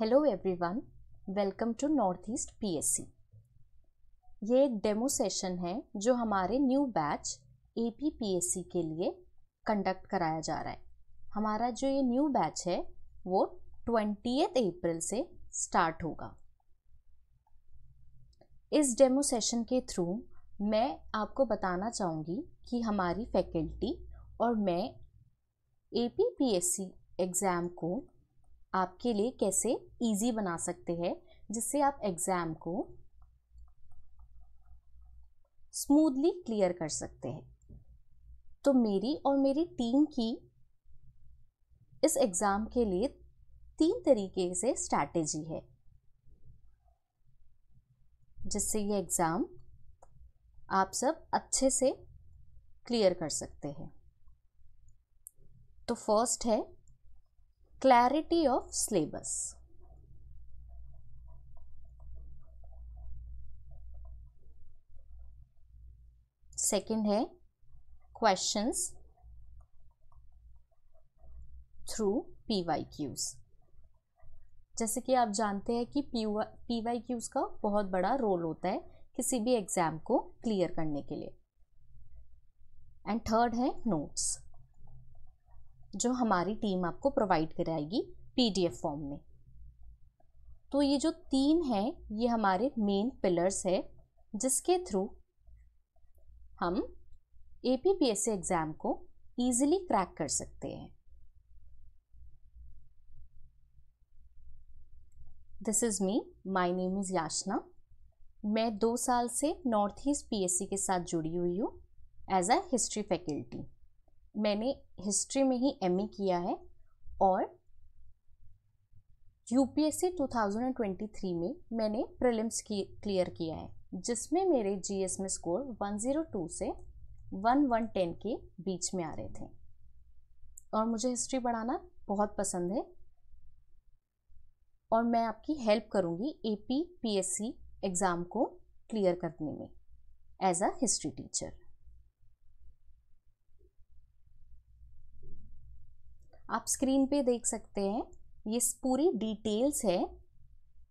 Hello everyone welcome to North East PSC ये एक demo session है जो हमारे न्यू बैच एपीपीएससी के लिए कंडक्ट कराया जा रहा है हमारा जो ये न्यू बैच है वो ट्वेंटी अप्रैल से स्टार्ट होगा इस डेमो सेशन के थ्रू मैं आपको बताना चाहूँगी कि हमारी फैकल्टी और मैं एपीपीएससी एग्ज़ाम को आपके लिए कैसे इजी बना सकते हैं जिससे आप एग्ज़ाम को स्मूथली क्लियर कर सकते हैं तो मेरी और मेरी टीम की इस एग्ज़ाम के लिए तीन तरीके से स्ट्रैटेजी है जिससे ये एग्ज़ाम आप सब अच्छे से क्लियर कर सकते हैं तो फर्स्ट है clarity of syllabus. सेकेंड है questions through P Y Qs जैसे कि आप जानते हैं कि पी वाई क्यूज का बहुत बड़ा रोल होता है किसी भी एग्ज़ाम को क्लियर करने के लिए एंड थर्ड है नोट्स जो हमारी टीम आपको प्रोवाइड कराएगी पीडीएफ फॉर्म में तो ये जो तीन हैं ये हमारे मेन पिलर्स है जिसके थ्रू हम A P P S C exam को ईजिली क्रैक कर सकते हैं this is me my name is Yashna मैं दो साल से नॉर्थ ईस्ट पी के साथ जुड़ी हुई हूँ एज अ हिस्ट्री फैकल्टी मैंने हिस्ट्री में ही एम किया है और यू 2023 में मैंने प्रिलिम्स की क्लियर किया है जिसमें मेरे जी में स्कोर 102 से 1110 के बीच में आ रहे थे और मुझे हिस्ट्री पढ़ाना बहुत पसंद है और मैं आपकी हेल्प करूंगी एपीपीएससी एग्ज़ाम को क्लियर करने में एज अ हिस्ट्री टीचर आप स्क्रीन पे देख सकते हैं ये पूरी डिटेल्स है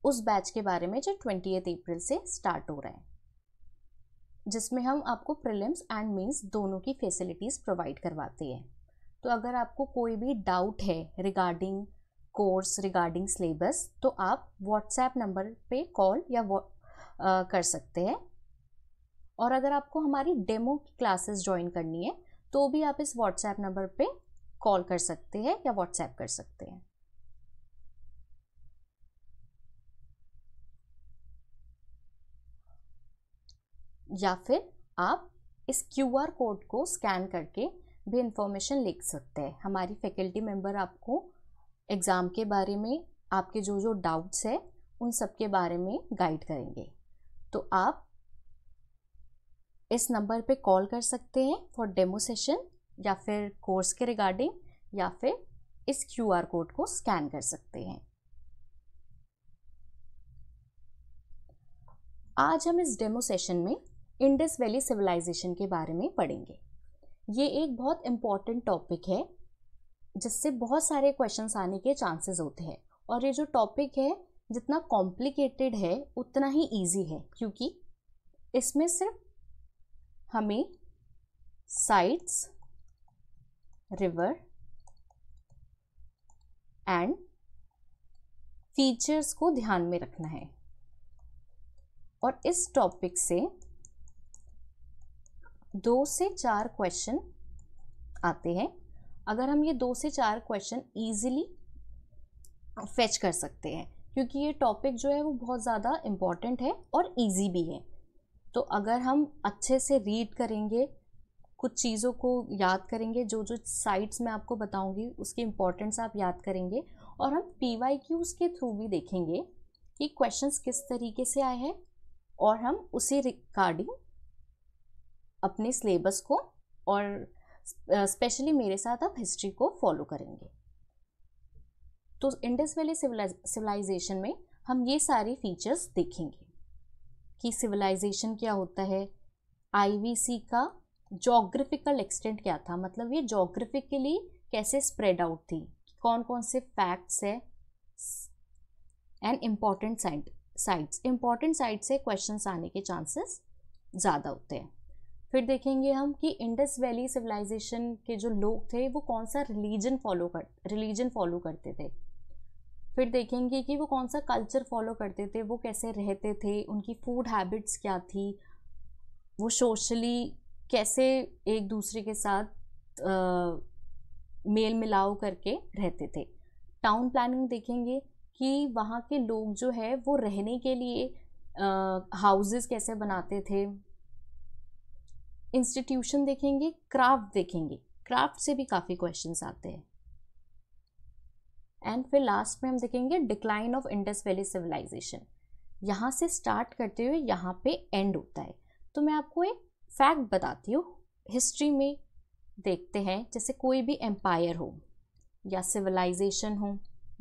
उस बैच के बारे में जो ट्वेंटी अप्रैल से स्टार्ट हो रहा है जिसमें हम आपको प्रिलिम्स एंड मेंस दोनों की फैसिलिटीज़ प्रोवाइड करवाते हैं तो अगर आपको कोई भी डाउट है रिगार्डिंग कोर्स रिगार्डिंग सिलेबस तो आप व्हाट्सएप नंबर पे कॉल या आ, कर सकते हैं और अगर आपको हमारी डेमो की क्लासेस ज्वाइन करनी है तो भी आप इस व्हाट्सएप नंबर पे कॉल कर सकते हैं या व्हाट्सएप कर सकते हैं या फिर आप इस क्यू आर कोड को स्कैन करके भी इंफॉर्मेशन लिख सकते हैं हमारी फैकल्टी मेंबर आपको एग्ज़ाम के बारे में आपके जो जो डाउट्स हैं उन सब के बारे में गाइड करेंगे तो आप इस नंबर पे कॉल कर सकते हैं फॉर डेमो सेशन या फिर कोर्स के रिगार्डिंग या फिर इस क्यू आर कोड को स्कैन कर सकते हैं आज हम इस डेमो सेशन में इंडस वैली सिविलाइजेशन के बारे में पढ़ेंगे ये एक बहुत इम्पॉर्टेंट टॉपिक है जिससे बहुत सारे क्वेश्चंस आने के चांसेस होते हैं और ये जो टॉपिक है जितना कॉम्प्लिकेटेड है उतना ही इजी है क्योंकि इसमें सिर्फ हमें साइट्स river and फीचर्स को ध्यान में रखना है और इस टॉपिक से दो से चार क्वेश्चन आते हैं अगर हम ये दो से चार क्वेश्चन ईजिली फेच कर सकते हैं क्योंकि ये टॉपिक जो है वो बहुत ज़्यादा इम्पॉर्टेंट है और ईजी भी है तो अगर हम अच्छे से रीड करेंगे कुछ चीज़ों को याद करेंगे जो जो साइट्स मैं आपको बताऊंगी उसके इम्पोर्टेंस आप याद करेंगे और हम पी वाई क्यूज़ के थ्रू भी देखेंगे कि क्वेश्चंस किस तरीके से आए हैं और हम उसी रिकार्डिंग अपने सिलेबस को और स्पेशली मेरे साथ आप हिस्ट्री को फॉलो करेंगे तो इंडस वैली सिविलाइजेशन में हम ये सारी फीचर्स देखेंगे कि सिविलाइजेशन क्या होता है आईवीसी का जोग्राफिकल एक्सटेंट क्या था मतलब ये जोग्राफिकली कैसे स्प्रेड आउट थी कौन कौन से फैक्ट्स है and important site sites important site से क्वेश्चन आने के चांसेस ज़्यादा होते हैं फिर देखेंगे हम कि इंडस वैली सिविलाइजेशन के जो लोग थे वो कौन सा रिलीजन फॉलो कर रिलीजन फॉलो करते थे फिर देखेंगे कि वो कौन सा कल्चर फॉलो करते थे वो कैसे रहते थे उनकी फूड हैबिट्स क्या थी वो सोशली कैसे एक दूसरे के साथ आ, मेल मिलाव करके रहते थे टाउन प्लानिंग देखेंगे कि वहाँ के लोग जो है वो रहने के लिए हाउसेस कैसे बनाते थे इंस्टीट्यूशन देखेंगे क्राफ्ट देखेंगे क्राफ्ट से भी काफ़ी क्वेश्चंस आते हैं एंड फिर लास्ट में हम देखेंगे decline of Indus valley civilization यहाँ से स्टार्ट करते हुए यहाँ पे एंड होता है तो मैं आपको एक फैक्ट बताती हूँ हिस्ट्री में देखते हैं जैसे कोई भी एम्पायर हो या सिविलाइजेशन हो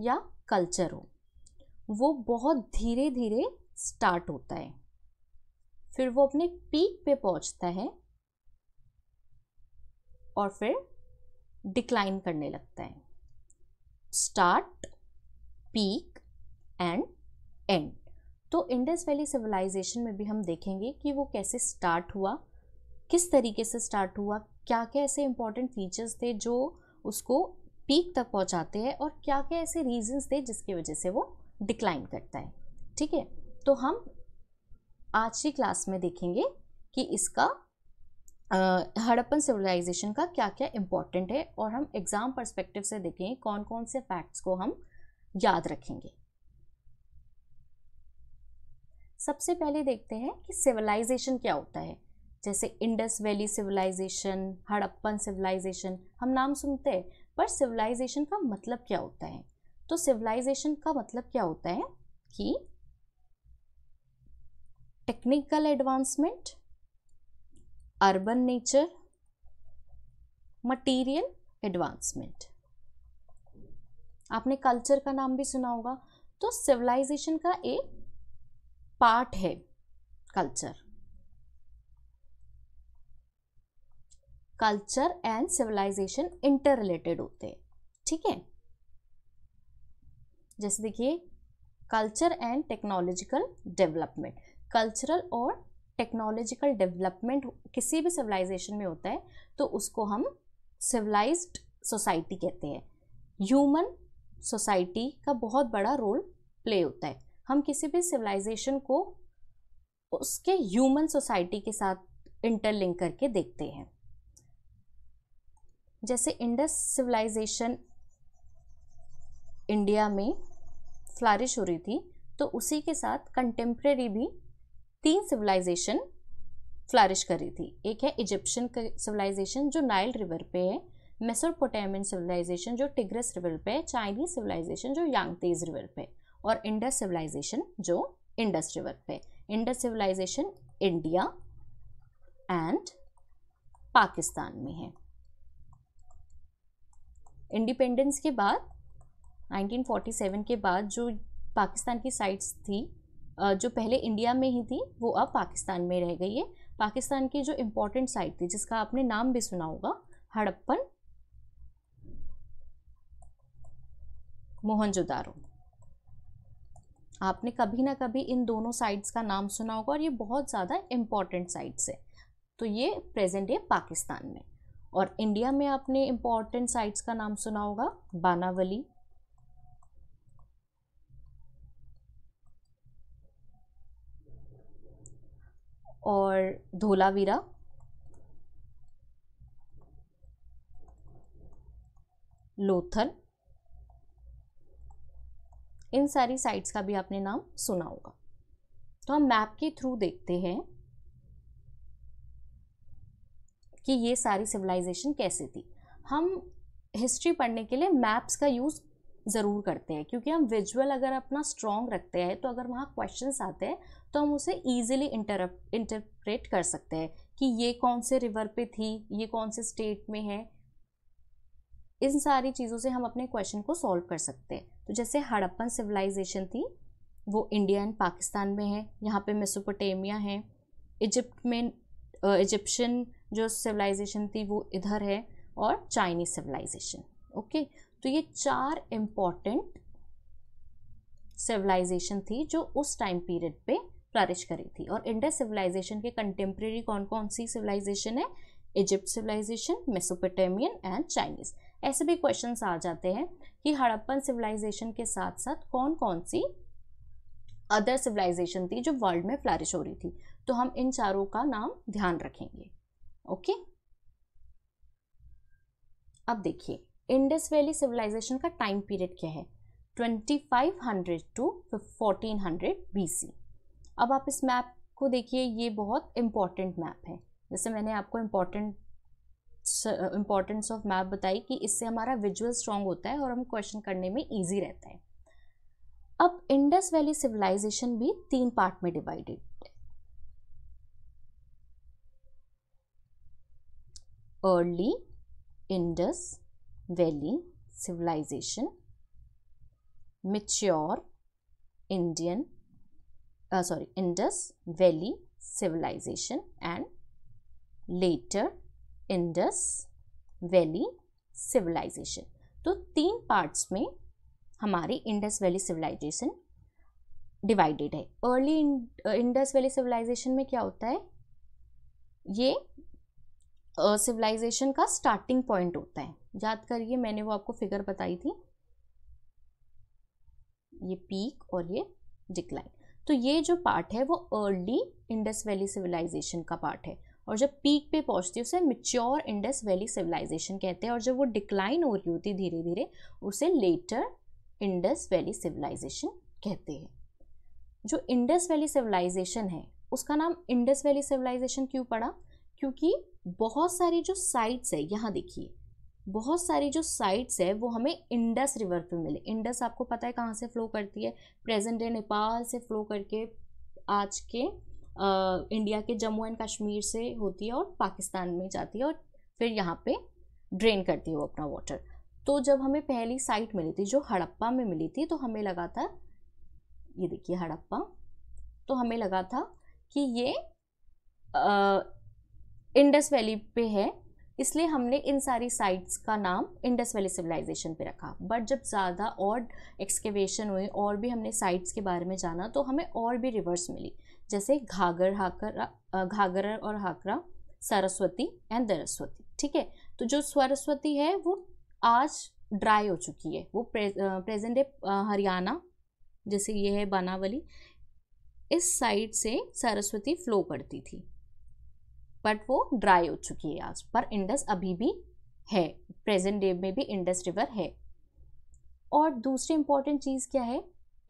या कल्चर हो वो बहुत धीरे धीरे स्टार्ट होता है फिर वो अपने पीक पे पहुंचता है और फिर डिक्लाइन करने लगता है स्टार्ट पीक एंड एंड तो इंडस वैली सिविलाइजेशन में भी हम देखेंगे कि वो कैसे स्टार्ट हुआ किस तरीके से स्टार्ट हुआ क्या क्या ऐसे इंपॉर्टेंट फीचर्स थे जो उसको पीक तक पहुंचाते हैं और क्या क्या ऐसे रीजंस थे जिसकी वजह से वो डिक्लाइन करता है ठीक है तो हम आज की क्लास में देखेंगे कि इसका हड़प्पन सिविलाइजेशन का क्या क्या इम्पोर्टेंट है और हम एग्ज़ाम परस्पेक्टिव से देखेंगे कौन कौन से फैक्ट्स को हम याद रखेंगे सबसे पहले देखते हैं कि सिविलाइजेशन क्या होता है जैसे Indus valley civilization Harappan civilization हम नाम सुनते हैं पर सिविलाइजेशन का मतलब क्या होता है तो सिविलाइजेशन का मतलब क्या होता है कि technical advancement urban nature material advancement आपने कल्चर का नाम भी सुना होगा तो सिविलाइजेशन का एक पार्ट है culture culture and civilization inter related होते हैं ठीक है जैसे देखिए culture and technological development cultural और टेक्नोलॉजिकल डेवलपमेंट किसी भी सिविलाइजेशन में होता है तो उसको हम सिविलाइज्ड सोसाइटी कहते हैं ह्यूमन सोसाइटी का बहुत बड़ा रोल प्ले होता है हम किसी भी सिविलाइजेशन को उसके ह्यूमन सोसाइटी के साथ इंटरलिंक करके देखते हैं जैसे इंडस सिविलाइजेशन इंडिया में फ्लारिश हो रही थी तो उसी के साथ कंटेम्प्रेरी भी तीन सिविलाइजेशन फ्लारिश कर रही थी एक है इजिप्शियन सिविलाइजेशन जो नाइल रिवर पे है मेसोपोटामियन सिविलाइजेशन जो टिग्रस रिवर पे है चाइनीज सिविलाइजेशन जो यांगतेज रिवर पे और इंडस सिविलाइजेशन जो इंडस रिवर पे Indus civilization India and Pakistan में है इंडिपेंडेंस के बाद 1947 के बाद जो पाकिस्तान की साइट्स थी जो पहले इंडिया में ही थी वो अब पाकिस्तान में रह गई है पाकिस्तान की जो इम्पोर्टेंट साइट थी जिसका आपने नाम भी सुना होगा हड़प्पन मोहनजोदारो आपने कभी ना कभी इन दोनों साइट्स का नाम सुना होगा और ये बहुत ज़्यादा इम्पॉर्टेंट साइट्स है तो ये प्रेजेंट है पाकिस्तान में और इंडिया में आपने इम्पॉर्टेंट साइट्स का नाम सुना होगा बानावली और धोलावीरा लोथल इन सारी साइट्स का भी आपने नाम सुना होगा तो हम मैप के थ्रू देखते हैं कि ये सारी सिविलाइजेशन कैसे थी हम हिस्ट्री पढ़ने के लिए मैप्स का यूज़ ज़रूर करते हैं क्योंकि हम विजुअल अगर अपना स्ट्रॉन्ग रखते हैं तो अगर वहाँ क्वेश्चन आते हैं तो हम उसे ईजिली इंटरप्रेट कर सकते हैं कि ये कौन से रिवर पे थी ये कौन से स्टेट में है इन सारी चीज़ों से हम अपने क्वेश्चन को सॉल्व कर सकते हैं तो जैसे हड़प्पन सिविलाइजेशन थी वो इंडिया एंड पाकिस्तान में है यहाँ पे मेसोपोटेमिया है इजिप्ट में इजिप्शियन जो सिविलाइजेशन थी वो इधर है और चाइनीज सिविलाइजेशन ओके तो ये चार इम्पॉर्टेंट सिविलाइजेशन थी जो उस टाइम पीरियड पे फ्लरिश करी थी और इंडस सिविलाइजेशन के कंटेम्प्रेरी कौन कौन सी सिविलाइजेशन है Egypt civilization Mesopotamian and Chinese ऐसे भी क्वेश्चंस आ जाते हैं कि हड़प्पन सिविलाइजेशन के साथ साथ कौन कौन सी अदर सिविलाइजेशन थी जो वर्ल्ड में फ्लरिश हो रही थी तो हम इन चारों का नाम ध्यान रखेंगे ओके अब देखिए इंडस वैली सिविलाइजेशन का टाइम पीरियड क्या है 2500 टू 1400 बीसी अब आप इस मैप को देखिए ये बहुत इम्पॉर्टेंट मैप है जैसे मैंने आपको इम्पॉर्टेंट इम्पॉर्टेंस ऑफ मैप बताई कि इससे हमारा विजुअल स्ट्रॉन्ग होता है और हम क्वेश्चन करने में ईजी रहता है अब इंडस वैली सिविलाइजेशन भी तीन पार्ट में divided early Indus Valley civilization, mature Indian, uh, sorry, Indus Valley civilization and later Indus valley civilization तो तीन पार्ट्स में हमारी इंडस वैली सिविलाइजेशन डिवाइडेड है अर्ली इंडस वैली सिविलाइजेशन में क्या होता है ये सिविलाइजेशन का स्टार्टिंग पॉइंट होता है याद करिए मैंने वो आपको फिगर बताई थी ये पीक और ये डिक्लाइन तो ये जो पार्ट है वो अर्ली इंडस वैली सिविलाइजेशन का पार्ट है और जब पीक पे पहुंचती है उसे मिच्योर इंडस वैली सिविलाइजेशन कहते हैं और जब वो डिक्लाइन हो रही होती है धीरे धीरे उसे लेटर इंडस वैली सिविलाइजेशन कहते हैं जो इंडस वैली सिविलाइजेशन है उसका नाम इंडस वैली सिविलाइजेशन क्यों पड़ा क्योंकि बहुत सारी जो साइट्स है यहाँ देखिए बहुत सारी जो साइट्स है वो हमें इंडस रिवर पे मिले इंडस आपको पता है कहाँ से फ़्लो करती है प्रेजेंट डे नेपाल से फ़्लो करके आज के आ, इंडिया के जम्मू एंड कश्मीर से होती है और पाकिस्तान में जाती है और फिर यहाँ पे ड्रेन करती है वो अपना वाटर तो जब हमें पहली साइट मिली थी जो हड़प्पा में मिली थी तो हमें लगा था ये देखिए हड़प्पा तो हमें लगा था कि ये आ, इंडस वैली पे है इसलिए हमने इन सारी साइट्स का नाम इंडस वैली सिविलाइजेशन पे रखा बट जब ज़्यादा और एक्सकेवेशन हुई और भी हमने साइट्स के बारे में जाना तो हमें और भी रिवर्स मिली जैसे घाघर हाकरा घाघर और हाकरा सरस्वती एंड दरस्वती ठीक है तो जो सरस्वती है वो आज ड्राई हो चुकी है वो प्रे, प्रेजेंट है हरियाणा जैसे ये है बानावली इस साइड से सरस्वती फ्लो करती थी बट वो ड्राई हो चुकी है आज पर इंडस अभी भी है प्रेजेंट डे में भी इंडस रिवर है और दूसरी इंपॉर्टेंट चीज़ क्या है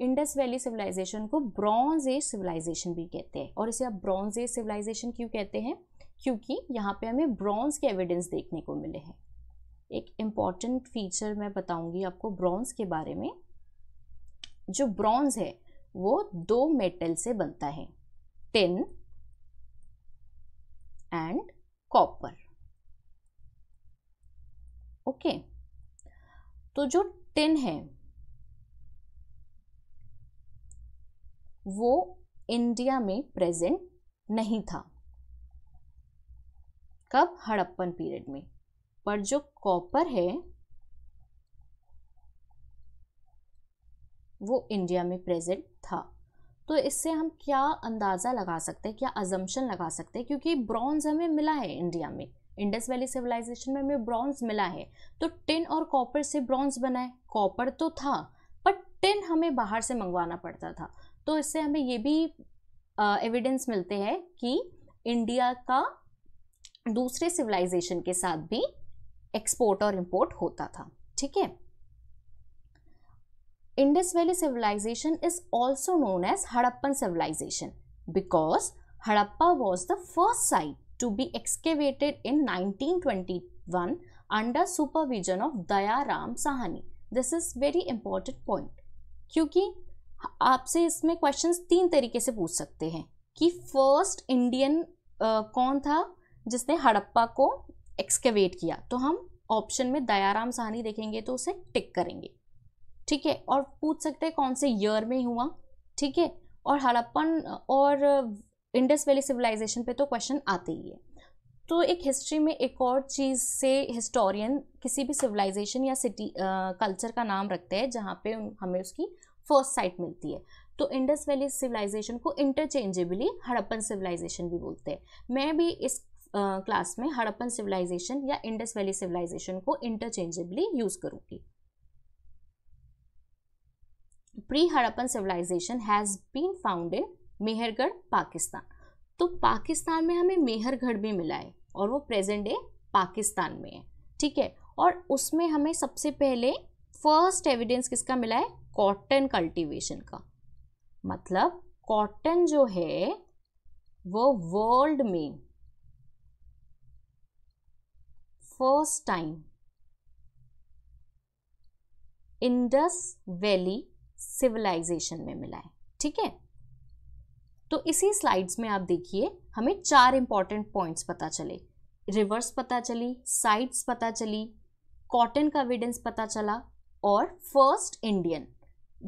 इंडस वैली सिविलाइजेशन को ब्रॉन्ज एज सिविलाइजेशन भी कहते हैं और इसे आप ब्रॉन्ज एज सिविलाइजेशन क्यों कहते हैं क्योंकि यहाँ पे हमें ब्रॉन्ज के एविडेंस देखने को मिले हैं एक इम्पॉर्टेंट फीचर मैं बताऊंगी आपको ब्रॉन्ज के बारे में जो ब्रॉन्ज है वो दो मेटल से बनता है टिन एंड कॉपर ओके तो जो टिन है वो इंडिया में प्रेजेंट नहीं था कब हड़प्पन पीरियड में पर जो कॉपर है वो इंडिया में प्रेजेंट था तो इससे हम क्या अंदाज़ा लगा सकते हैं क्या अजम्पन लगा सकते हैं क्योंकि ब्रॉन्ज़ हमें मिला है इंडिया में इंडस वैली सिविलाइजेशन में हमें ब्रॉन्ज़ मिला है तो टिन और कॉपर से ब्रॉन्ज़ बनाए कॉपर तो था पर टिन हमें बाहर से मंगवाना पड़ता था तो इससे हमें ये भी एविडेंस मिलते हैं कि इंडिया का दूसरे सिविलाइजेशन के साथ भी एक्सपोर्ट और इम्पोर्ट होता था ठीक है Indus valley civilization is also known as Harappan civilization because Harappa was the first site to be excavated in nineteen twenty one under supervision of Daya Ram Sahni this is very important point क्योंकि आपसे इसमें क्वेश्चन तीन तरीके से पूछ सकते हैं कि फर्स्ट इंडियन uh, कौन था जिसने हड़प्पा को एक्सकेवेट किया तो हम ऑप्शन में दयाराम साहनी देखेंगे तो उसे टिक करेंगे ठीक है और पूछ सकते हैं कौन से ईयर में हुआ ठीक है और हड़प्पन और इंडस वैली सिविलाइजेशन पे तो क्वेश्चन आते ही है तो एक हिस्ट्री में एक और चीज़ से हिस्टोरियन किसी भी सिविलाइजेशन या सिटी कल्चर का नाम रखते हैं जहाँ पे हमें उसकी फर्स्ट साइट मिलती है तो इंडस वैली सिविलाइजेशन को इंटरचेंजेबली हड़प्पन सिविलाइजेशन भी बोलते हैं मैं भी इस क्लास में हड़प्पन सिविलाइजेशन या इंडस वैली सिविलाइजेशन को इंटरचेंजेबली यूज़ करूँगी pre-Harappan civilization has been founded Mehrgarh Pakistan तो पाकिस्तान में हमें मेहरगढ़ भी मिला है और वो प्रेजेंट डे पाकिस्तान में है ठीक है और उसमें हमें सबसे पहले फर्स्ट एविडेंस किसका मिला है कॉटन कल्टीवेशन का मतलब कॉटन जो है वो वर्ल्ड में first time Indus valley civilization में मिला है ठीक है तो इसी स्लाइड्स में आप देखिए हमें चार इंपॉर्टेंट पॉइंट्स पता चले रिवर्स पता चली साइड्स पता चली कॉटन का एविडेंस पता चला और फर्स्ट इंडियन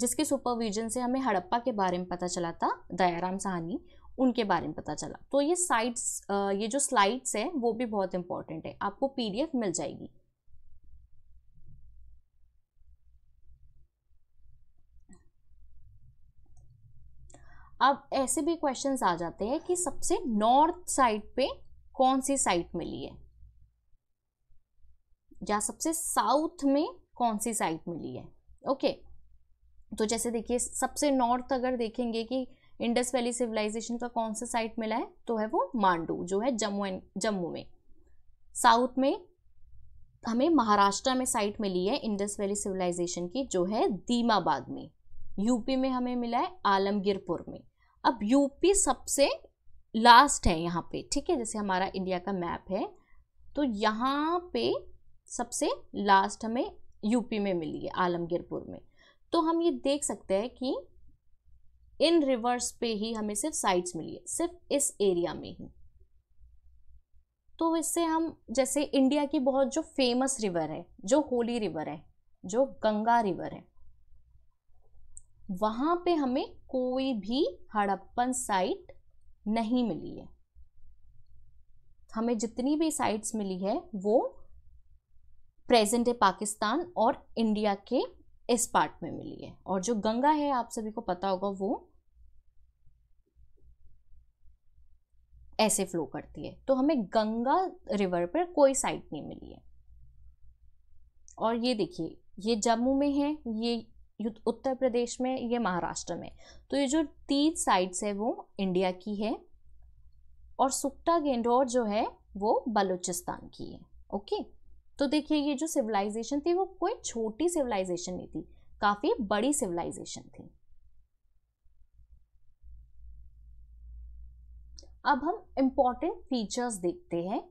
जिसके सुपरविजन से हमें हड़प्पा के बारे में पता चला था दयाराम साहनी उनके बारे में पता चला तो ये साइड्स ये जो स्लाइड्स हैं वो भी बहुत इंपॉर्टेंट है आपको पीडीएफ मिल जाएगी अब ऐसे भी क्वेश्चंस आ जाते हैं कि सबसे नॉर्थ साइड पे कौन सी साइट मिली है या सबसे साउथ में कौन सी साइट मिली है ओके तो जैसे देखिए सबसे नॉर्थ अगर देखेंगे कि इंडस वैली सिविलाइजेशन का कौन सा साइट मिला है तो है वो मांडू जो है जम्मू एंड जम्मू में साउथ में हमें महाराष्ट्र में साइट मिली है इंडस वैली सिविलाइजेशन की जो है दीमाबाद में यूपी में हमें मिला है आलमगीरपुर में अब यूपी सबसे लास्ट है यहाँ पे ठीक है जैसे हमारा इंडिया का मैप है तो यहाँ पे सबसे लास्ट हमें यूपी में मिली है आलमगीरपुर में तो हम ये देख सकते हैं कि इन रिवर्स पे ही हमें सिर्फ साइट्स मिली है सिर्फ इस एरिया में ही तो इससे हम जैसे इंडिया की बहुत जो फेमस रिवर है जो होली रिवर है जो गंगा रिवर है वहां पे हमें कोई भी हड़प्पन साइट नहीं मिली है हमें जितनी भी साइट्स मिली है वो प्रेजेंट है पाकिस्तान और इंडिया के इस पार्ट में मिली है और जो गंगा है आप सभी को पता होगा वो ऐसे फ्लो करती है तो हमें गंगा रिवर पर कोई साइट नहीं मिली है और ये देखिए ये जम्मू में है ये उत्तर प्रदेश में ये महाराष्ट्र में तो ये जो तीन साइड्स है वो इंडिया की है और सुक्टा गेंडोर जो है वो बलूचिस्तान की है ओके तो देखिए ये जो सिविलाइजेशन थी वो कोई छोटी सिविलाइजेशन नहीं थी काफ़ी बड़ी सिविलाइजेशन थी अब हम इम्पॉर्टेंट फीचर्स देखते हैं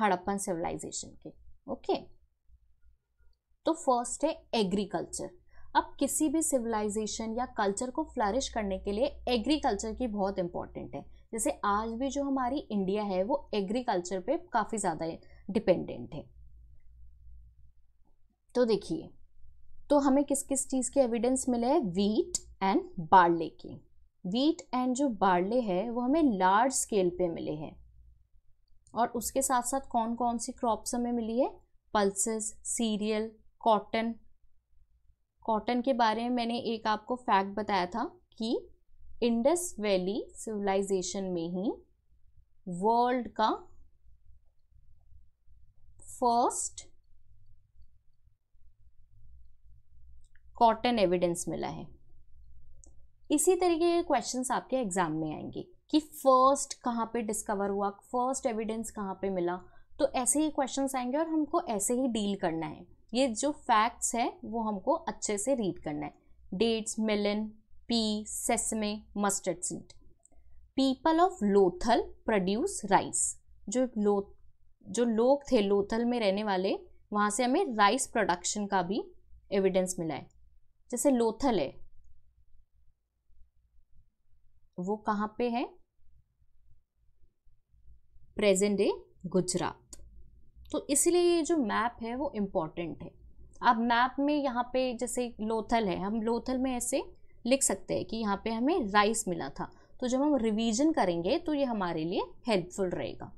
हड़प्पन सिविलाइजेशन के ओके तो फर्स्ट है एग्रीकल्चर अब किसी भी सिविलाइजेशन या कल्चर को फ्लरिश करने के लिए एग्रीकल्चर की बहुत इंपॉर्टेंट है जैसे आज भी जो हमारी इंडिया है वो एग्रीकल्चर पे काफ़ी ज़्यादा डिपेंडेंट है तो देखिए तो हमें किस किस चीज़ के एविडेंस मिले हैं वीट एंड बार्ले के वीट एंड जो बार्ले है वो हमें लार्ज स्केल पे मिले हैं और उसके साथ साथ कौन कौन सी क्रॉप्स हमें मिली है पल्सेस सीरियल कॉटन कॉटन के बारे में मैंने एक आपको फैक्ट बताया था कि इंडस वैली सिविलाइजेशन में ही वर्ल्ड का फर्स्ट कॉटन एविडेंस मिला है इसी तरीके के क्वेश्चंस आपके एग्जाम में आएंगे कि फर्स्ट कहाँ पे डिस्कवर हुआ फर्स्ट एविडेंस कहाँ पे मिला तो ऐसे ही क्वेश्चन आएंगे और हमको ऐसे ही डील करना है ये जो फैक्ट्स है वो हमको अच्छे से रीड करना है dates millet pea sesame mustard seed people of Lothal produce rice जो लो जो लोग थे लोथल में रहने वाले वहाँ से हमें राइस प्रोडक्शन का भी एविडेंस मिला है जैसे लोथल है वो कहाँ पे है प्रेजेंट डे गुजरात तो इसलिए ये जो मैप है वो इम्पॉर्टेंट है अब मैप में यहाँ पे जैसे लोथल है हम लोथल में ऐसे लिख सकते हैं कि यहाँ पे हमें राइस मिला था तो जब हम रिवीजन करेंगे तो ये हमारे लिए हेल्पफुल रहेगा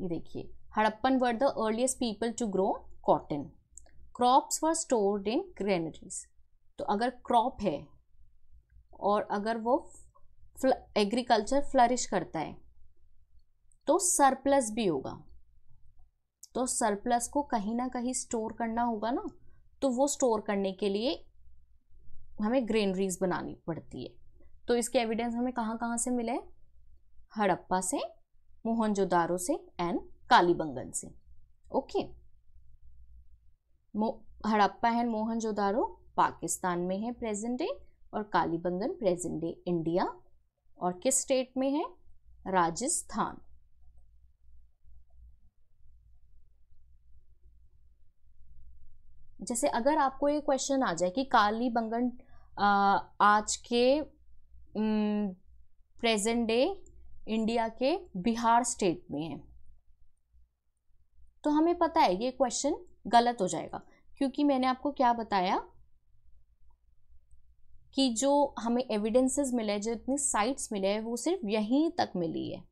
ये देखिए Harappan were the earliest people to grow cotton crops were stored in granaries तो अगर क्रॉप है और अगर वो फ्ल, एग्रीकल्चर फ्लरिश करता है तो सरप्लस भी होगा तो सरप्लस को कहीं ना कहीं स्टोर करना होगा ना तो वो स्टोर करने के लिए हमें ग्रेनरीज बनानी पड़ती है तो इसके एविडेंस हमें कहाँ कहाँ से मिले हड़प्पा से मोहनजोदारो से एंड कालीबंगन से ओके हड़प्पा एंड मोहनजोदारो पाकिस्तान में है प्रेजेंट डे और कालीबंगन प्रेजेंट डे इंडिया और किस स्टेट में है राजस्थान जैसे अगर आपको ये क्वेश्चन आ जाए कि कालीबंगन आज के प्रेजेंट डे इंडिया के बिहार स्टेट में है तो हमें पता है ये क्वेश्चन गलत हो जाएगा क्योंकि मैंने आपको क्या बताया कि जो हमें एविडेंसेस मिले जो इतनी साइट्स मिले हैं वो सिर्फ यहीं तक मिली है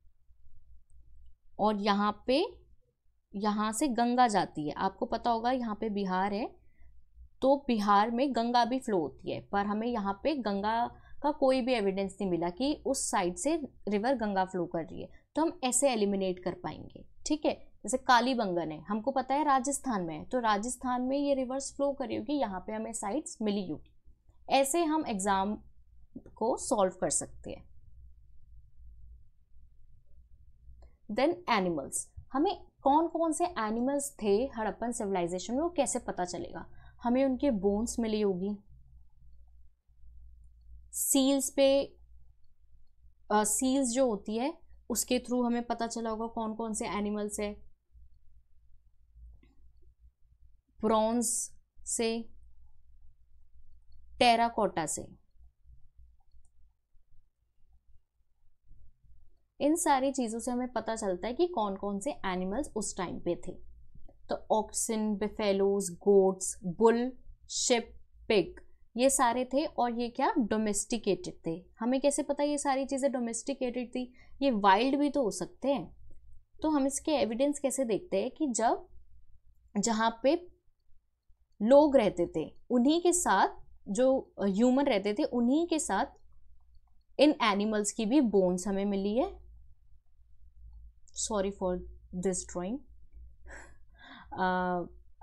और यहाँ पे यहाँ से गंगा जाती है आपको पता होगा यहाँ पे बिहार है तो बिहार में गंगा भी फ्लो होती है पर हमें यहाँ पे गंगा का कोई भी एविडेंस नहीं मिला कि उस साइड से रिवर गंगा फ्लो कर रही है तो हम ऐसे एलिमिनेट कर पाएंगे ठीक है जैसे काली बंगन है हमको पता है राजस्थान में है तो राजस्थान में ये रिवर्स फ्लो करी होगी यहाँ पे हमें साइट्स मिली होगी ऐसे हम एग्ज़ाम को सॉल्व कर सकते हैं देन एनिमल्स हमें कौन कौन से एनिमल्स थे हड़प्पन सिविलाइजेशन में वो कैसे पता चलेगा हमें उनके बोन्स मिली होगी सील्स पे सील्स जो होती है उसके थ्रू हमें पता चला होगा कौन कौन से एनिमल्स है ब्रॉन्स से टेराकोटा से इन सारी चीज़ों से हमें पता चलता है कि कौन कौन से एनिमल्स उस टाइम पे थे तो oxen buffaloes goats bull sheep pig ये सारे थे और ये क्या डोमेस्टिकेटेड थे हमें कैसे पता ये सारी चीज़ें डोमेस्टिकेटेड थी ये वाइल्ड भी तो हो सकते हैं तो हम इसके एविडेंस कैसे देखते हैं कि जब जहाँ पे लोग रहते थे उन्हीं के साथ जो ह्यूमन रहते थे उन्हीं के साथ इन एनिमल्स की भी बोन्स हमें मिली है सॉरी फॉर दिस ड्रॉइंग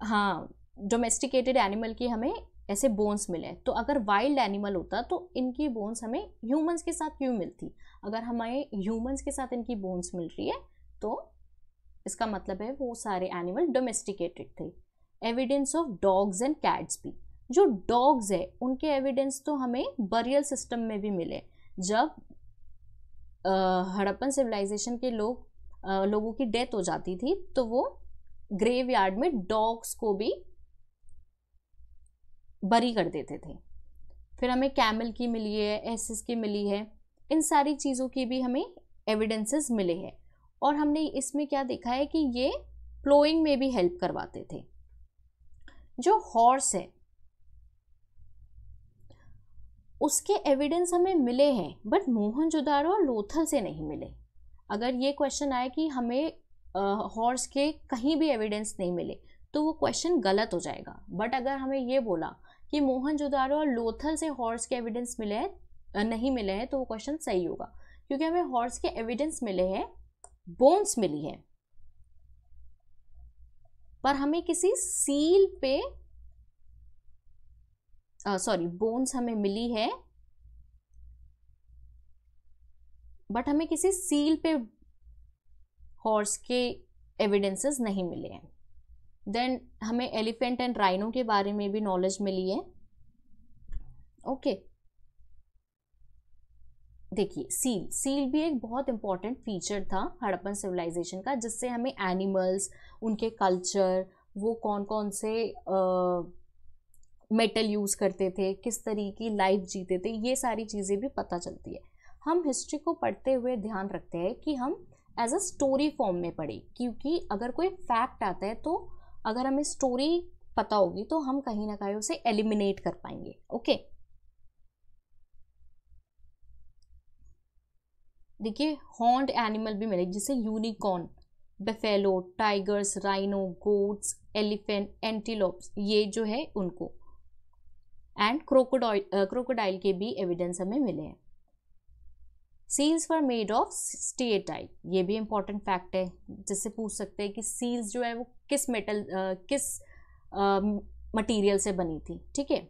हाँ डोमेस्टिकेटेड एनिमल की हमें ऐसे बोन्स मिले तो अगर वाइल्ड एनिमल होता तो इनकी बोन्स हमें ह्यूमंस के साथ क्यों मिलती अगर हमें ह्यूमंस के साथ इनकी बोन्स मिल रही है तो इसका मतलब है वो सारे एनिमल डोमेस्टिकेटेड थे evidence of dogs and cats भी जो डॉग्स है उनके एविडेंस तो हमें बरियल सिस्टम में भी मिले जब हड़प्पन सिविलाइजेशन के लोग आ, लोगों की डेथ हो जाती थी तो वो ग्रेव में डॉग्स को भी बरी कर देते थे फिर हमें कैमल की मिली है एसिस की मिली है इन सारी चीज़ों की भी हमें एविडेंसेस मिले हैं और हमने इसमें क्या देखा है कि ये प्लोइंग में भी हेल्प करवाते थे जो हॉर्स है उसके एविडेंस हमें मिले हैं बट मोहन जुदारो और लोथल से नहीं मिले अगर ये क्वेश्चन आए कि हमें हॉर्स के कहीं भी एविडेंस नहीं मिले तो वो क्वेश्चन गलत हो जाएगा बट अगर हमें ये बोला कि मोहन जुदारो और लोथल से हॉर्स के एविडेंस मिले हैं नहीं मिले हैं तो वो क्वेश्चन सही होगा क्योंकि हमें हॉर्स के एविडेंस मिले हैं बोन्स मिली है पर हमें किसी सील पे सॉरी बोन्स हमें मिली है बट हमें किसी सील पे हॉर्स के एविडेंसेस नहीं मिले हैं देन हमें एलिफेंट एंड राइनो के बारे में भी नॉलेज मिली है ओके देखिए सील सील भी एक बहुत इंपॉर्टेंट फीचर था हड़प्पन सिविलाइजेशन का जिससे हमें एनिमल्स उनके कल्चर वो कौन कौन से आ, मेटल यूज़ करते थे किस तरीके की लाइफ जीते थे ये सारी चीज़ें भी पता चलती है हम हिस्ट्री को पढ़ते हुए ध्यान रखते हैं कि हम एज अ स्टोरी फॉर्म में पढ़े क्योंकि अगर कोई फैक्ट आता है तो अगर हमें स्टोरी पता होगी तो हम कहीं ना कहीं उसे एलिमिनेट कर पाएंगे ओके देखिए हॉन्ड एनिमल भी मिले जिसे unicorn buffalo tigers rhino goats elephant antelopes ये जो है उनको एंड क्रोकोडाइल क्रोकोडाइल के भी एविडेंस हमें मिले हैं seals were made of steatite ये भी इम्पॉर्टेंट फैक्ट है जिससे पूछ सकते हैं कि सील्स जो है वो किस मेटल uh, किस मटीरियल um, uh, से बनी थी ठीक है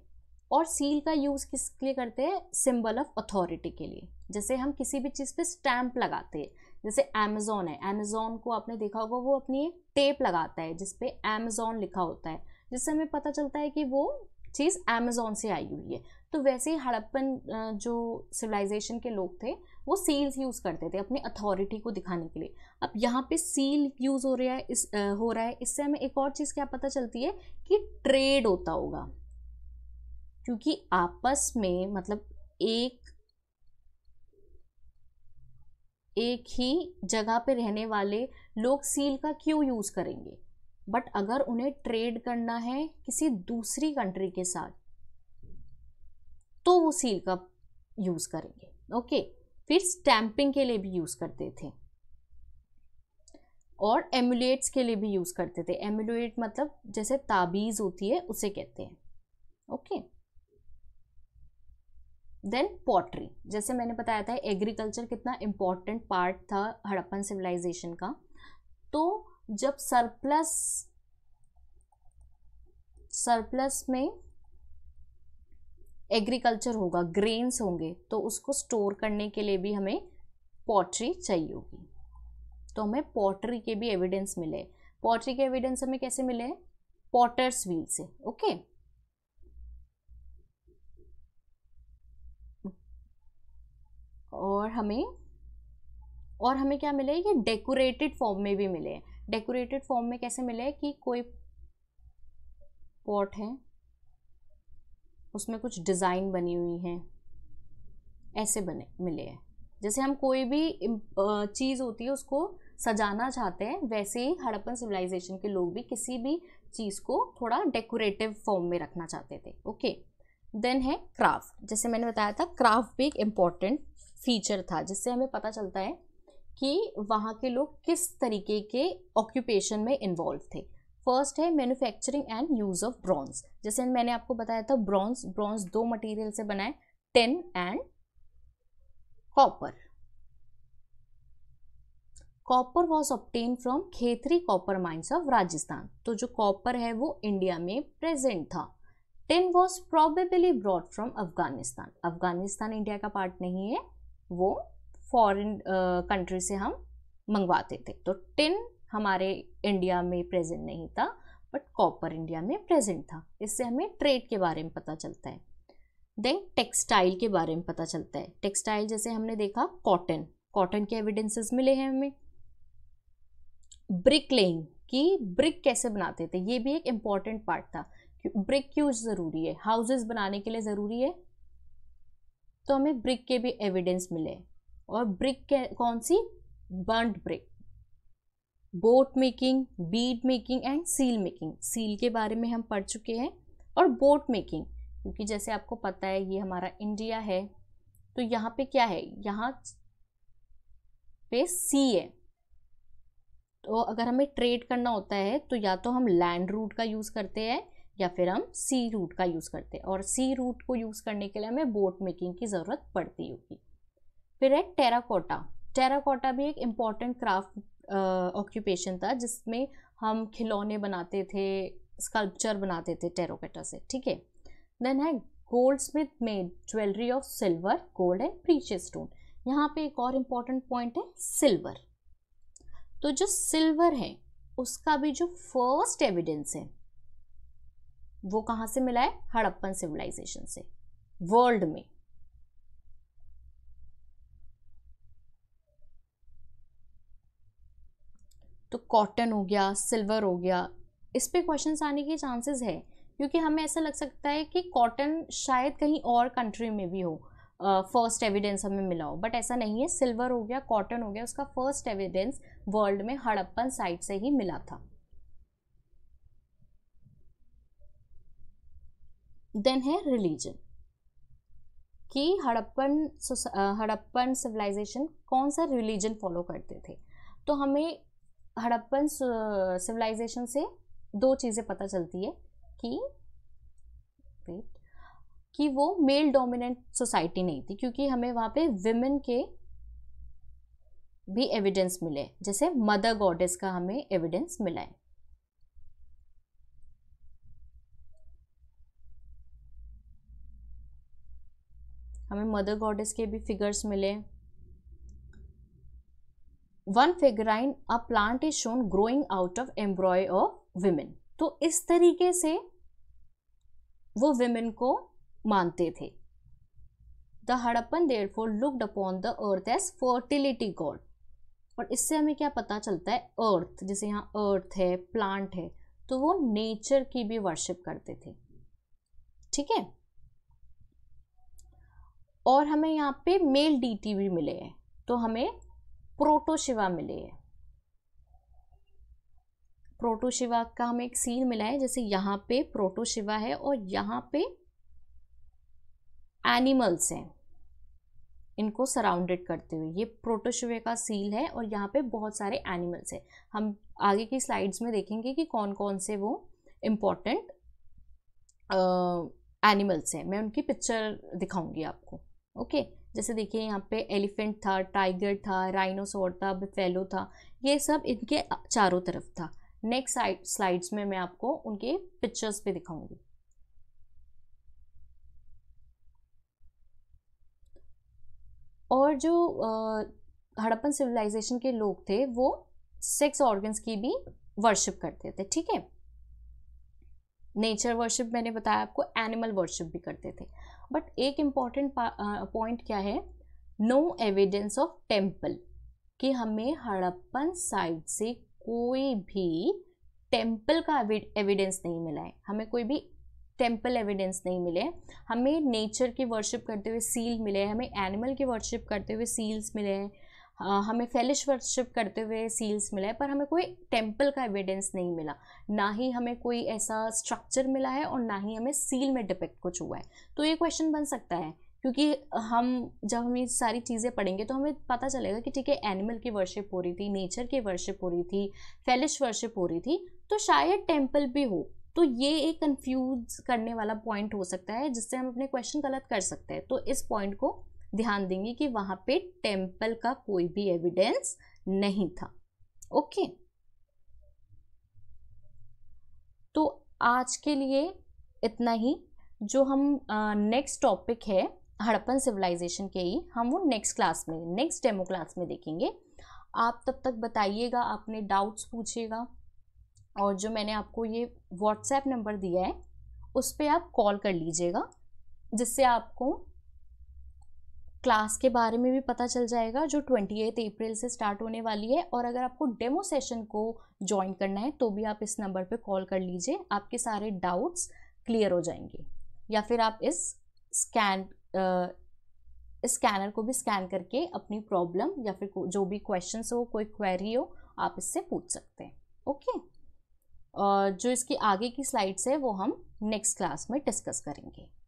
और सील का यूज़ किस लिए करते हैं सिंबल ऑफ अथॉरिटी के लिए जैसे हम किसी भी चीज़ पे स्टैम्प लगाते हैं जैसे अमेजोन है अमेजोन को आपने देखा होगा वो अपनी एक टेप लगाता है जिसपे अमेजोन लिखा होता है जिससे हमें पता चलता है कि वो चीज़ अमेजोन से आई हुई है तो वैसे ही हड़प्पन जो सिविलाइजेशन के लोग थे वो सील्स यूज़ करते थे अपनी अथॉरिटी को दिखाने के लिए अब यहाँ पे सील यूज़ हो रहा है इस हो रहा है इससे हमें एक और चीज़ क्या पता चलती है कि ट्रेड होता होगा क्योंकि आपस में मतलब एक एक ही जगह पे रहने वाले लोग सील का क्यों यूज़ करेंगे बट अगर उन्हें ट्रेड करना है किसी दूसरी कंट्री के साथ तो वो सील का यूज़ करेंगे ओके फिर स्टैंपिंग के लिए भी यूज़ करते थे और एमुलेट्स के लिए भी यूज़ करते थे एमुलेट मतलब जैसे ताबीज़ होती है उसे कहते हैं ओके देन पॉटरी जैसे मैंने बताया था एग्रीकल्चर कितना इंपॉर्टेंट पार्ट था हड़प्पन सिविलाइजेशन का तो जब सरप्लस सरप्लस में एग्रीकल्चर होगा ग्रेन्स होंगे तो उसको स्टोर करने के लिए भी हमें पॉटरी चाहिए होगी तो हमें पॉटरी के भी एविडेंस मिले पॉटरी के एविडेंस हमें कैसे मिले पॉटर्स व्हील से ओके और हमें और हमें क्या मिले ये डेकोरेटेड फॉर्म में भी मिले हैं डेकोरेटेड फॉर्म में कैसे मिले कि कोई पॉट है उसमें कुछ डिज़ाइन बनी हुई है ऐसे बने मिले हैं जैसे हम कोई भी चीज़ होती है उसको सजाना चाहते हैं वैसे ही हड़प्पन सिविलाइजेशन के लोग भी किसी भी चीज़ को थोड़ा डेकोरेटिव फॉर्म में रखना चाहते थे ओके देन है क्राफ्ट जैसे मैंने बताया था क्राफ्ट भी एक इम्पॉर्टेंट फीचर था जिससे हमें पता चलता है कि वहाँ के लोग किस तरीके के ऑक्यूपेशन में इन्वॉल्व थे फर्स्ट है manufacturing and use of bronze जैसे मैंने आपको बताया था ब्रॉन्ज ब्रॉन्ज दो मटेरियल से बनाए tin and copper copper was obtained from Khetri copper mines of Rajasthan तो जो कॉपर है वो इंडिया में प्रेजेंट था tin was probably brought from Afghanistan Afghanistan India का पार्ट नहीं है वो फॉरेन कंट्री uh, से हम मंगवाते थे तो टिन हमारे इंडिया में प्रेजेंट नहीं था बट कॉपर इंडिया में प्रेजेंट था इससे हमें ट्रेड के बारे में पता चलता है देन टेक्सटाइल के बारे में पता चलता है टेक्सटाइल जैसे हमने देखा कॉटन कॉटन के एविडेंसेस मिले हैं हमें ब्रिक लेइंग कि ब्रिक कैसे बनाते थे ये भी एक इम्पॉर्टेंट पार्ट था ब्रिक क्यों ज़रूरी है हाउसेस बनाने के लिए ज़रूरी है तो हमें ब्रिक के भी एविडेंस मिले और ब्रिक कौन सी बंट brick boat making bead making and seal making seal के बारे में हम पढ़ चुके हैं और बोट मेकिंग क्योंकि जैसे आपको पता है ये हमारा इंडिया है तो यहाँ पे क्या है यहाँ पे सी है तो अगर हमें ट्रेड करना होता है तो या तो हम लैंड रूट का यूज़ करते हैं या फिर हम सी रूट का यूज़ करते हैं और सी रूट को यूज़ करने के लिए हमें बोट मेकिंग की ज़रूरत पड़ती होगी फिर है टेराकोटा टेराकोटा भी एक इम्पॉर्टेंट क्राफ्ट ऑक्यूपेशन था जिसमें हम खिलौने बनाते थे स्कल्पचर बनाते थे टेराकोटा से ठीक है देन है goldsmith made jewellery of silver gold and precious stone यहाँ पे एक और इम्पॉर्टेंट पॉइंट है सिल्वर तो जो सिल्वर है उसका भी जो फर्स्ट एविडेंस है वो कहाँ से मिला है हड़प्पन सिविलाइजेशन से वर्ल्ड में तो कॉटन हो गया सिल्वर हो गया इस पर क्वेश्चन आने के चांसेस है क्योंकि हमें ऐसा लग सकता है कि कॉटन शायद कहीं और कंट्री में भी हो फर्स्ट uh, एविडेंस हमें मिला हो बट ऐसा नहीं है सिल्वर हो गया कॉटन हो गया उसका फर्स्ट एविडेंस वर्ल्ड में हड़प्पन साइट से ही मिला था देन है रिलीजन कि हड़प्पन हड़प्पन सिविलाइजेशन कौन सा रिलीजन फॉलो करते थे तो हमें हड़प्पन सिविलाइजेशन से दो चीज़ें पता चलती है कि वेट कि वो मेल डोमिनेंट सोसाइटी नहीं थी क्योंकि हमें वहाँ पे विमेन के भी एविडेंस मिले जैसे मदर गॉडेस का हमें एविडेंस मिला है हमें मदर गॉडेस के भी फिगर्स मिले one figurine a plant is shown growing out of embryo of women तो इस तरीके से वो विमेन को मानते थे the Harappan therefore looked upon the earth as fertility god और इससे हमें क्या पता चलता है अर्थ जैसे यहाँ अर्थ है प्लांट है तो वो नेचर की भी वर्शिप करते थे ठीक है और हमें यहाँ पे मेल डीटी भी मिले हैं तो हमें प्रोटोशिवा मिले है प्रोटोशिवा का हमें एक सीन मिला है जैसे यहाँ पे प्रोटोशिवा है और यहाँ पे एनिमल्स हैं इनको सराउंडेड करते हुए ये प्रोटोशिवे का सील है और यहाँ पे बहुत सारे एनिमल्स हैं हम आगे की स्लाइड्स में देखेंगे कि कौन कौन से वो इम्पॉर्टेंट एनिमल्स हैं मैं उनकी पिक्चर दिखाऊंगी आपको ओके okay? जैसे देखिए यहाँ पे एलिफेंट था टाइगर था राइनोसोर था बफेलो था ये सब इनके चारों तरफ था नेक्स्ट साइड स्लाइड्स में मैं आपको उनके पिक्चर्स भी दिखाऊंगी और जो हड़प्पन सिविलाइजेशन के लोग थे वो सेक्स ऑर्गन्स की भी वर्शिप करते थे ठीक है नेचर वर्शिप मैंने बताया आपको एनिमल वर्शिप भी करते थे बट एक इम्पॉर्टेंट पॉइंट uh, क्या है नो एविडेंस ऑफ टेम्पल कि हमें हड़प्पन साइड से कोई भी टेम्पल का एविडेंस नहीं मिला है हमें कोई भी टेम्पल एविडेंस नहीं मिले हमें नेचर की वर्शिप करते हुए सील मिले हमें एनिमल की वर्शिप करते हुए सील्स मिले हैं हमें फेलिश वर्शिप करते हुए सील्स मिला है पर हमें कोई टेम्पल का एविडेंस नहीं मिला ना ही हमें कोई ऐसा स्ट्रक्चर मिला है और ना ही हमें सील में डिपेक्ट कुछ हुआ है तो ये क्वेश्चन बन सकता है क्योंकि हम जब हम ये सारी चीज़ें पढ़ेंगे तो हमें पता चलेगा कि ठीक है एनिमल की वर्शिप हो रही थी नेचर की वर्शिप हो रही थी फेलिश वर्शिप हो रही थी तो शायद टेम्पल भी हो तो ये एक कंफ्यूज करने वाला पॉइंट हो सकता है जिससे हम अपने क्वेश्चन गलत कर सकते हैं तो इस पॉइंट को ध्यान देंगे कि वहाँ पे टेम्पल का कोई भी एविडेंस नहीं था ओके तो आज के लिए इतना ही जो हम नेक्स्ट टॉपिक है हड़प्पन सिविलाइजेशन के ही हम वो नेक्स्ट क्लास में नेक्स्ट डेमो क्लास में देखेंगे आप तब तक बताइएगा आपने डाउट्स पूछिएगा और जो मैंने आपको ये व्हाट्सएप नंबर दिया है उस पर आप कॉल कर लीजिएगा जिससे आपको क्लास के बारे में भी पता चल जाएगा जो ट्वेंटी एथ अप्रैल से स्टार्ट होने वाली है और अगर आपको डेमो सेशन को ज्वाइन करना है तो भी आप इस नंबर पर कॉल कर लीजिए आपके सारे डाउट्स क्लियर हो जाएंगे या फिर आप इस स्कैन इस स्कैनर को भी स्कैन करके अपनी प्रॉब्लम या फिर जो भी क्वेश्चन हो कोई क्वेरी हो आप इससे पूछ सकते हैं ओके और जो इसकी आगे की स्लाइड्स है वो हम नेक्स्ट क्लास में डिस्कस करेंगे